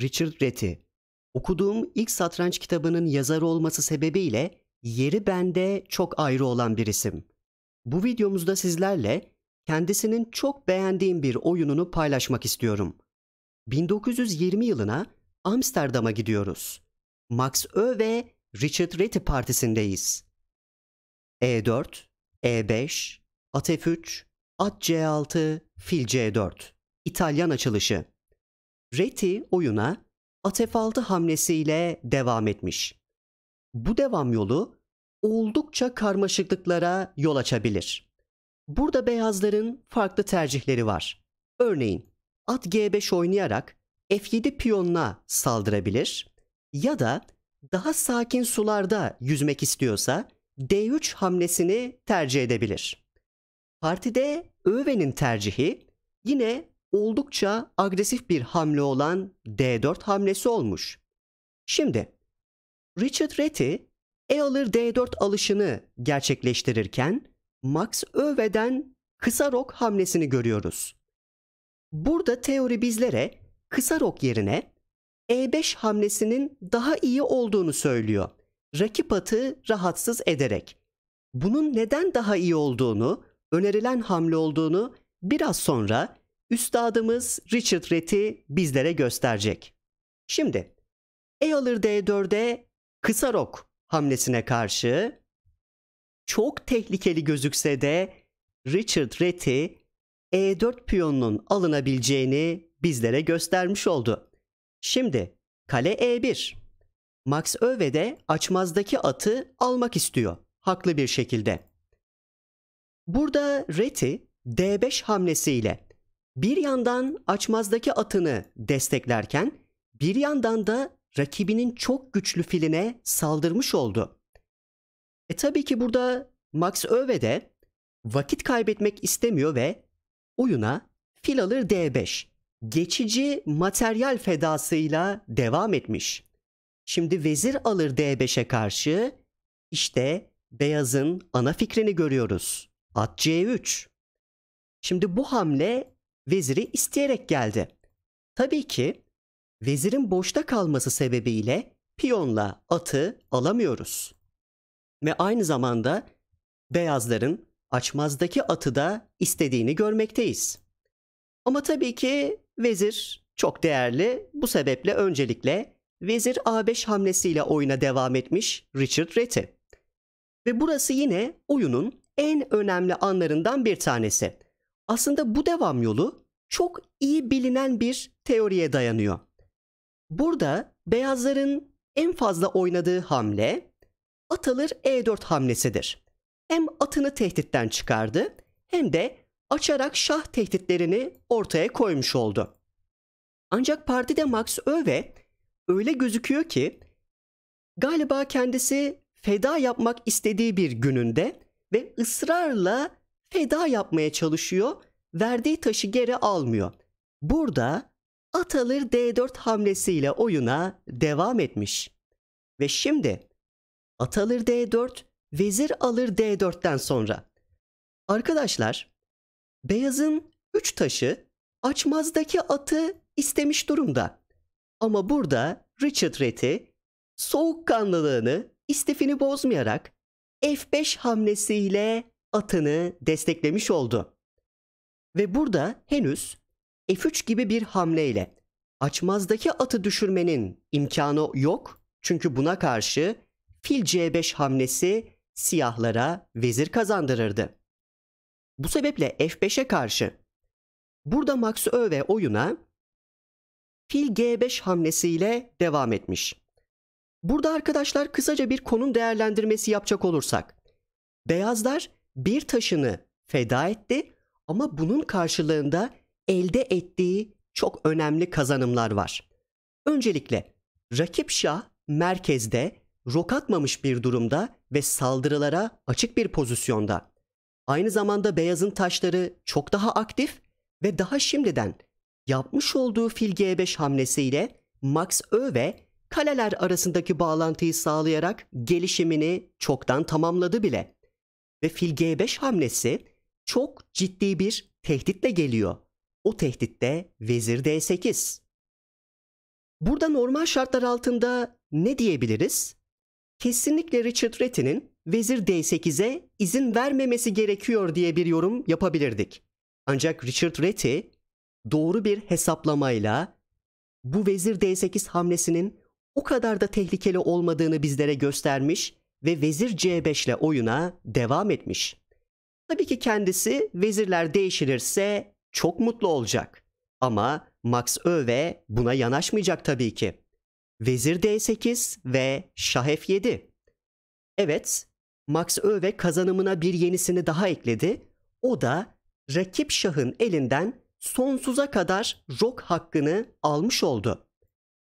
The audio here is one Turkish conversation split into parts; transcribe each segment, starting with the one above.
Richard Reti. Okuduğum ilk satranç kitabının yazarı olması sebebiyle yeri bende çok ayrı olan bir isim. Bu videomuzda sizlerle kendisinin çok beğendiğim bir oyununu paylaşmak istiyorum. 1920 yılına Amsterdam'a gidiyoruz. Max Ö ve Richard Reti partisindeyiz. E4, E5, at F3, at C6, fil C4. İtalyan açılışı. Reti oyuna Atefaldı hamlesiyle devam etmiş. Bu devam yolu oldukça karmaşıklıklara yol açabilir. Burada beyazların farklı tercihleri var. Örneğin at g5 oynayarak f7 piyonuna saldırabilir ya da daha sakin sularda yüzmek istiyorsa d3 hamlesini tercih edebilir. Partide Öve'nin tercihi yine oldukça agresif bir hamle olan D4 hamlesi olmuş. Şimdi Richard Reti e alır D4 alışını gerçekleştirirken Max Öve'den kısa rok hamlesini görüyoruz. Burada teori bizlere kısa rok yerine E5 hamlesinin daha iyi olduğunu söylüyor. Rakip atı rahatsız ederek. Bunun neden daha iyi olduğunu, önerilen hamle olduğunu biraz sonra üstadımız Richard Reti bizlere gösterecek. Şimdi Eyalir D4'e kısa rok hamlesine karşı çok tehlikeli gözükse de Richard Reti E4 piyonunun alınabileceğini bizlere göstermiş oldu. Şimdi kale E1. Max Öve de açmazdaki atı almak istiyor haklı bir şekilde. Burada Reti D5 hamlesiyle bir yandan açmazdaki atını desteklerken bir yandan da rakibinin çok güçlü filine saldırmış oldu. E tabii ki burada Max Öve de vakit kaybetmek istemiyor ve oyuna fil alır D5 geçici materyal fedasıyla devam etmiş. Şimdi vezir alır D5'e karşı işte beyazın ana fikrini görüyoruz. At C3. Şimdi bu hamle veziri isteyerek geldi. Tabii ki vezirin boşta kalması sebebiyle piyonla atı alamıyoruz. Ve aynı zamanda beyazların açmazdaki atı da istediğini görmekteyiz. Ama tabii ki vezir çok değerli. Bu sebeple öncelikle vezir A5 hamlesiyle oyuna devam etmiş Richard Reti. Ve burası yine oyunun en önemli anlarından bir tanesi. Aslında bu devam yolu çok iyi bilinen bir teoriye dayanıyor. Burada beyazların en fazla oynadığı hamle atılır E4 hamlesidir. Hem atını tehditten çıkardı hem de açarak şah tehditlerini ortaya koymuş oldu. Ancak partide Max Öve öyle gözüküyor ki galiba kendisi feda yapmak istediği bir gününde ve ısrarla feda yapmaya çalışıyor. Verdiği taşı geri almıyor. Burada at alır D4 hamlesiyle oyuna devam etmiş. Ve şimdi at alır D4, vezir alır D4'ten sonra. Arkadaşlar, beyazın 3 taşı açmazdaki atı istemiş durumda. Ama burada Richard Red'i soğukkanlılığını, istifini bozmayarak F5 hamlesiyle atını desteklemiş oldu. Ve burada henüz F3 gibi bir hamleyle açmazdaki atı düşürmenin imkanı yok. Çünkü buna karşı fil C5 hamlesi siyahlara vezir kazandırırdı. Bu sebeple F5'e karşı burada Max Öve oyuna fil G5 hamlesiyle devam etmiş. Burada arkadaşlar kısaca bir konum değerlendirmesi yapacak olursak. Beyazlar bir taşını feda etti ama bunun karşılığında elde ettiği çok önemli kazanımlar var. Öncelikle rakip şah merkezde rok atmamış bir durumda ve saldırılara açık bir pozisyonda. Aynı zamanda beyazın taşları çok daha aktif ve daha şimdiden yapmış olduğu fil G5 hamlesiyle Max Ö ve kaleler arasındaki bağlantıyı sağlayarak gelişimini çoktan tamamladı bile. Ve fil G5 hamlesi çok ciddi bir tehditle geliyor. O tehditte vezir D8. Burada normal şartlar altında ne diyebiliriz? Kesinlikle Richard Retti'nin vezir D8'e izin vermemesi gerekiyor diye bir yorum yapabilirdik. Ancak Richard Reti doğru bir hesaplamayla bu vezir D8 hamlesinin o kadar da tehlikeli olmadığını bizlere göstermiş ve vezir c5 ile oyuna devam etmiş. Tabii ki kendisi vezirler değişilirse çok mutlu olacak. Ama Max Öve buna yanaşmayacak tabii ki. Vezir d8 ve şah f7. Evet, Max Öve kazanımına bir yenisini daha ekledi. O da rakip şahın elinden sonsuza kadar rok hakkını almış oldu.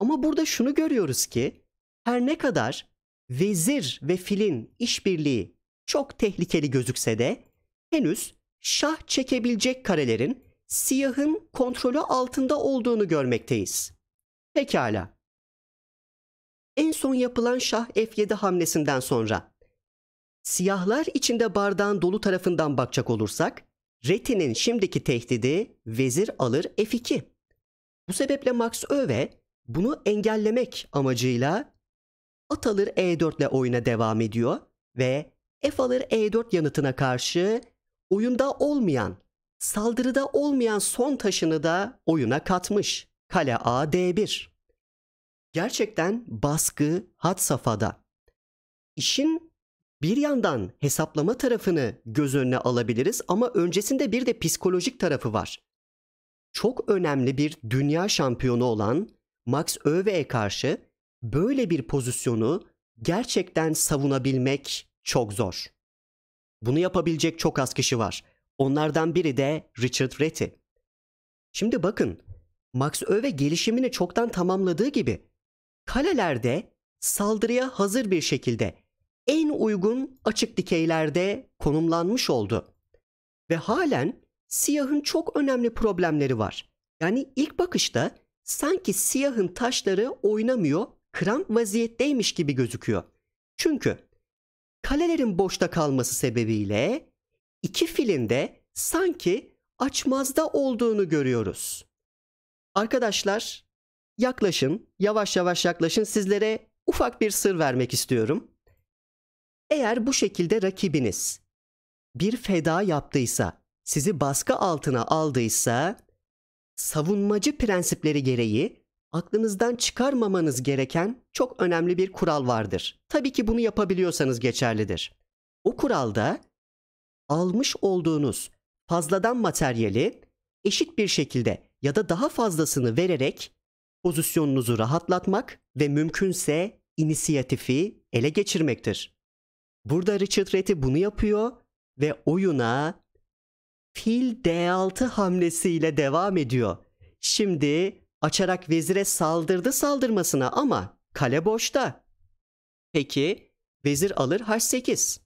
Ama burada şunu görüyoruz ki her ne kadar vezir ve filin işbirliği çok tehlikeli gözükse de henüz şah çekebilecek karelerin siyahın kontrolü altında olduğunu görmekteyiz. Pekala. En son yapılan şah F7 hamlesinden sonra siyahlar içinde bardağın dolu tarafından bakacak olursak Reti'nin şimdiki tehdidi vezir alır F2. Bu sebeple Max Öve bunu engellemek amacıyla at alır e4 ile oyuna devam ediyor ve f alır e4 yanıtına karşı oyunda olmayan, saldırıda olmayan son taşını da oyuna katmış. Kale a d1. Gerçekten baskı hat safhada. İşin bir yandan hesaplama tarafını göz önüne alabiliriz ama öncesinde bir de psikolojik tarafı var. Çok önemli bir dünya şampiyonu olan Max Öve'ye karşı böyle bir pozisyonu gerçekten savunabilmek çok zor. Bunu yapabilecek çok az kişi var. Onlardan biri de Richard Reti. Şimdi bakın, Max Öve gelişimini çoktan tamamladığı gibi kalelerde saldırıya hazır bir şekilde en uygun açık dikeylerde konumlanmış oldu. Ve halen siyahın çok önemli problemleri var. Yani ilk bakışta sanki siyahın taşları oynamıyor kramp vaziyetteymiş gibi gözüküyor. Çünkü kalelerin boşta kalması sebebiyle iki filin de sanki açmazda olduğunu görüyoruz. Arkadaşlar yaklaşın, yavaş yavaş yaklaşın. Sizlere ufak bir sır vermek istiyorum. Eğer bu şekilde rakibiniz bir feda yaptıysa, sizi baskı altına aldıysa savunmacı prensipleri gereği aklınızdan çıkarmamanız gereken çok önemli bir kural vardır. Tabii ki bunu yapabiliyorsanız geçerlidir. O kuralda almış olduğunuz fazladan materyali eşit bir şekilde ya da daha fazlasını vererek pozisyonunuzu rahatlatmak ve mümkünse inisiyatifi ele geçirmektir. Burada Richard Reddy bunu yapıyor ve oyuna fil D6 hamlesiyle devam ediyor. Şimdi açarak vezire saldırdı saldırmasına ama kale boşta. Peki vezir alır h8.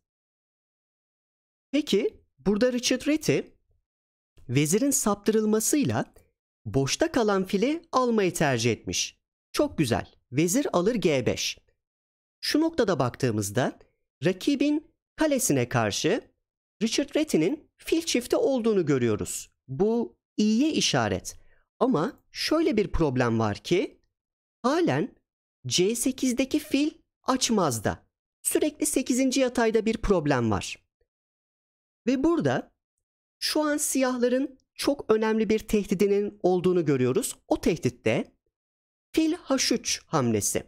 Peki burada Richard Reti vezirin saptırılmasıyla boşta kalan fili almayı tercih etmiş. Çok güzel. Vezir alır g5. Şu noktada baktığımızda rakibin kalesine karşı Richard Reti'nin fil çifti olduğunu görüyoruz. Bu iyiye işaret. Ama şöyle bir problem var ki halen C8'deki fil açmazda. Sürekli 8. yatayda bir problem var. Ve burada şu an siyahların çok önemli bir tehdidinin olduğunu görüyoruz. O tehditte fil H3 hamlesi.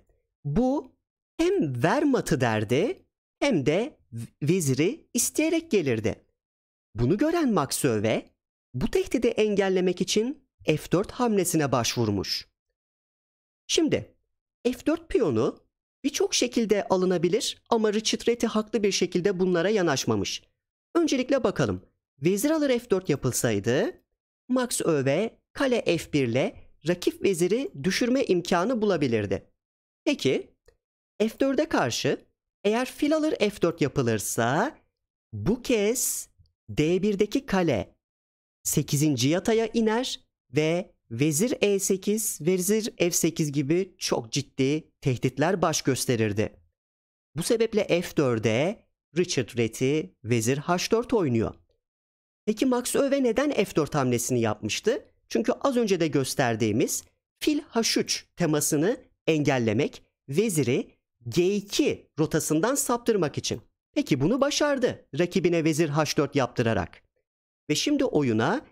Bu hem vermatı derdi hem de veziri isteyerek gelirdi. Bunu gören Maxöve bu tehdidi engellemek için F4 hamlesine başvurmuş. Şimdi F4 piyonu birçok şekilde alınabilir ama Richard Reti haklı bir şekilde bunlara yanaşmamış. Öncelikle bakalım. Vezir alır F4 yapılsaydı Max Öve kale F1 ile rakip veziri düşürme imkanı bulabilirdi. Peki F4'e karşı eğer fil alır F4 yapılırsa bu kez D1'deki kale 8. yataya iner ve vezir E8, vezir F8 gibi çok ciddi tehditler baş gösterirdi. Bu sebeple F4'e Richard Reti vezir H4 oynuyor. Peki Max Öve neden F4 hamlesini yapmıştı? Çünkü az önce de gösterdiğimiz fil H3 temasını engellemek veziri G2 rotasından saptırmak için. Peki bunu başardı rakibine vezir H4 yaptırarak. Ve şimdi oyuna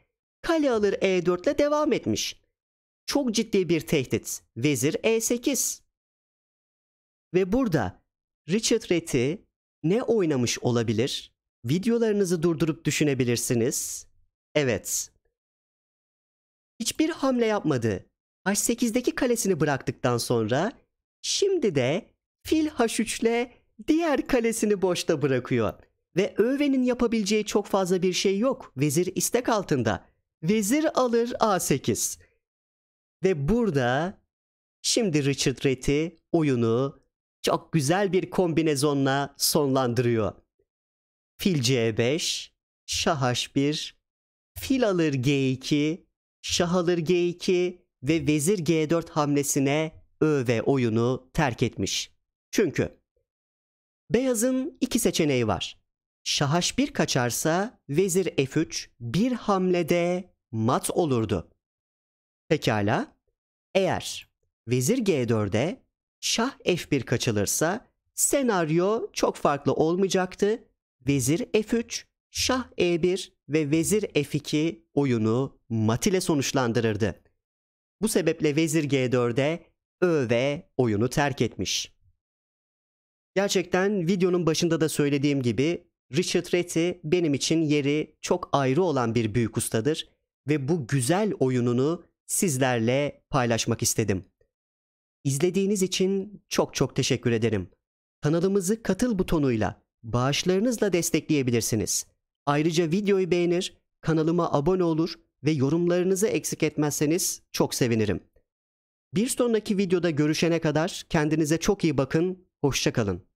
Kale alır E4 ile devam etmiş. Çok ciddi bir tehdit. Vezir E8. Ve burada Richard Reti ne oynamış olabilir? Videolarınızı durdurup düşünebilirsiniz. Evet. Hiçbir hamle yapmadı. H8'deki kalesini bıraktıktan sonra şimdi de fil H3 ile diğer kalesini boşta bırakıyor. Ve Öve'nin yapabileceği çok fazla bir şey yok. Vezir istek altında. Vezir alır A8. Ve burada şimdi Richard Reti oyunu çok güzel bir kombinezonla sonlandırıyor. Fil C5, Şah H1, Fil alır G2, Şah alır G2 ve Vezir G4 hamlesine ve oyunu terk etmiş. Çünkü beyazın iki seçeneği var. Şah bir kaçarsa vezir f3 bir hamlede mat olurdu. Pekala. Eğer vezir g4'e şah f1 kaçılırsa senaryo çok farklı olmayacaktı. Vezir f3, şah e1 ve vezir f2 oyunu mat ile sonuçlandırırdı. Bu sebeple vezir g4'e ö oyunu terk etmiş. Gerçekten videonun başında da söylediğim gibi Richard Reti benim için yeri çok ayrı olan bir büyük ustadır ve bu güzel oyununu sizlerle paylaşmak istedim. İzlediğiniz için çok çok teşekkür ederim. Kanalımızı katıl butonuyla bağışlarınızla destekleyebilirsiniz. Ayrıca videoyu beğenir, kanalıma abone olur ve yorumlarınızı eksik etmezseniz çok sevinirim. Bir sonraki videoda görüşene kadar kendinize çok iyi bakın, hoşçakalın.